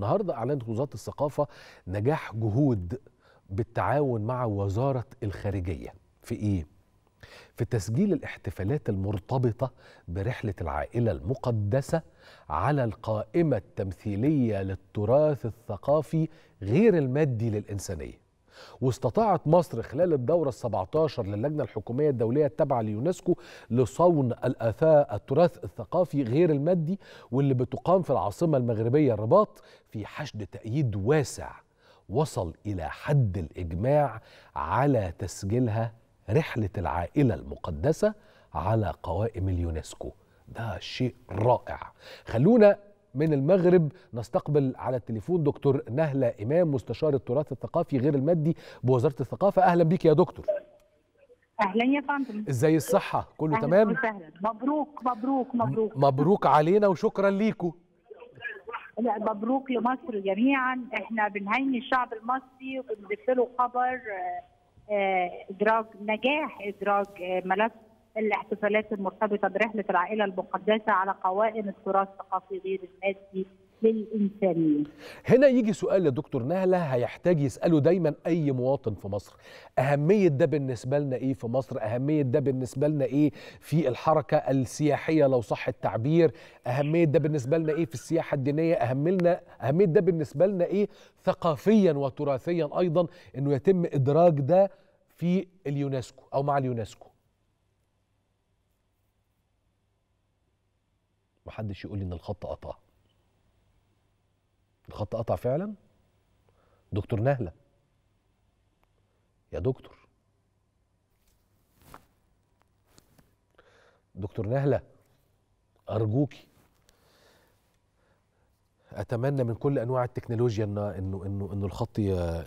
النهارده اعلنت وزاره الثقافه نجاح جهود بالتعاون مع وزاره الخارجيه في ايه في تسجيل الاحتفالات المرتبطه برحله العائله المقدسه على القائمه التمثيليه للتراث الثقافي غير المادي للانسانيه واستطاعت مصر خلال الدورة ال17 للجنة الحكومية الدولية التابعة ليونسكو لصون الآثاء التراث الثقافي غير المادي واللي بتقام في العاصمة المغربية الرباط في حشد تأييد واسع وصل إلى حد الإجماع على تسجيلها رحلة العائلة المقدسة على قوائم اليونسكو ده شيء رائع خلونا من المغرب نستقبل على التليفون دكتور نهله امام مستشار التراث الثقافي غير المادي بوزاره الثقافه اهلا بيك يا دكتور اهلا يا فندم ازاي الصحه كله أهلاً تمام وسهلا مبروك مبروك مبروك مبروك علينا وشكرا ليكو مبروك لمصر جميعا احنا بنهني الشعب المصري وبنضيف له خبر آه، آه، ادراج نجاح ادراج آه، ملف الاحتفالات المرتبطه برحله العائله المقدسه على قوائم التراث الثقافي غير المادي للإنسانية هنا يجي سؤال يا دكتور نهلة هيحتاج يسأله دايما أي مواطن في مصر أهمية ده بالنسبة لنا إيه في مصر أهمية ده بالنسبة لنا إيه في الحركة السياحية لو صح التعبير أهمية ده بالنسبة لنا إيه في السياحة الدينية أهملنا أهمية ده بالنسبة لنا إيه ثقافيا وتراثيا أيضا أنه يتم إدراج ده في اليونسكو أو مع اليونسكو محدش يقول لي ان الخط قطع الخط قطع فعلا دكتور نهله يا دكتور دكتور نهله ارجوكي اتمنى من كل انواع التكنولوجيا انه انه انه, إنه الخط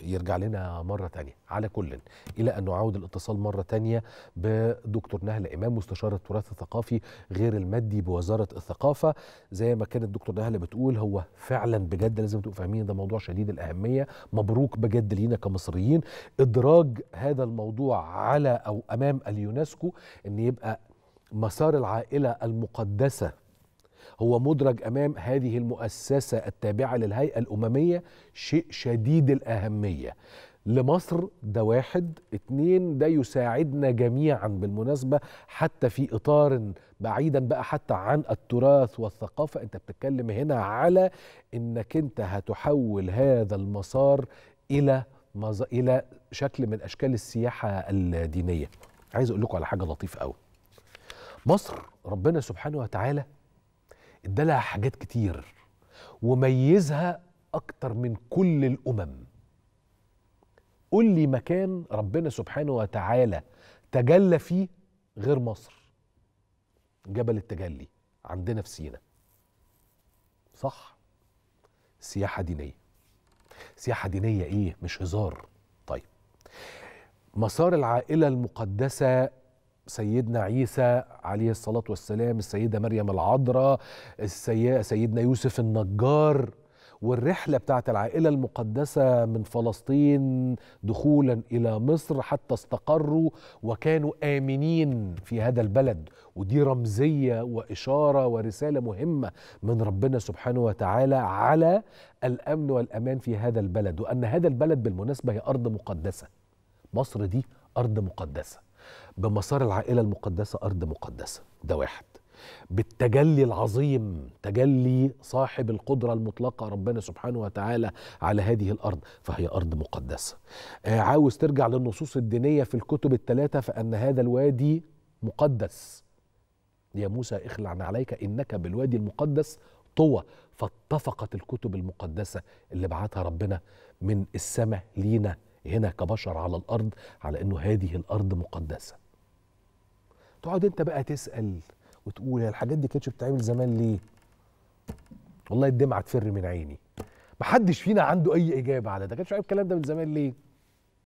يرجع لنا مره ثانيه على كل الى ان نعاود الاتصال مره ثانيه بدكتور نهله امام مستشار التراث الثقافي غير المادي بوزاره الثقافه زي ما كانت دكتور نهله بتقول هو فعلا بجد لازم تبقوا فاهمين ده موضوع شديد الاهميه مبروك بجد لينا كمصريين ادراج هذا الموضوع على او امام اليونسكو ان يبقى مسار العائله المقدسه هو مدرج امام هذه المؤسسه التابعه للهيئه الامميه شيء شديد الاهميه لمصر ده واحد اتنين ده يساعدنا جميعا بالمناسبة حتى في إطار بعيدا بقى حتى عن التراث والثقافة انت بتتكلم هنا على انك انت هتحول هذا المسار إلى مز... إلى شكل من أشكال السياحة الدينية عايز أقول لكم على حاجة لطيفة قوي مصر ربنا سبحانه وتعالى ادالها حاجات كتير وميزها اكتر من كل الامم قول لي مكان ربنا سبحانه وتعالى تجلى فيه غير مصر جبل التجلي عندنا في سينا صح سياحة دينية سياحة دينية ايه مش هزار طيب مسار العائلة المقدسة سيدنا عيسى عليه الصلاة والسلام السيدة مريم العذراء سيدنا يوسف النجار والرحلة بتاعت العائلة المقدسة من فلسطين دخولا إلى مصر حتى استقروا وكانوا آمنين في هذا البلد ودي رمزية وإشارة ورسالة مهمة من ربنا سبحانه وتعالى على الأمن والأمان في هذا البلد وأن هذا البلد بالمناسبة هي أرض مقدسة مصر دي أرض مقدسة بمسار العائله المقدسه ارض مقدسه ده واحد بالتجلي العظيم تجلي صاحب القدره المطلقه ربنا سبحانه وتعالى على هذه الارض فهي ارض مقدسه آه عاوز ترجع للنصوص الدينيه في الكتب الثلاثه فان هذا الوادي مقدس يا موسى اخلع عليك انك بالوادي المقدس طوى فاتفقت الكتب المقدسه اللي بعتها ربنا من السماء لينا هنا كبشر على الارض على انه هذه الارض مقدسه تقعد انت بقى تسال وتقول الحاجات دي كانتش بتتعمل زمان ليه والله الدمعه تفر من عيني محدش فينا عنده اي اجابه على ده كانش عارف الكلام ده من زمان ليه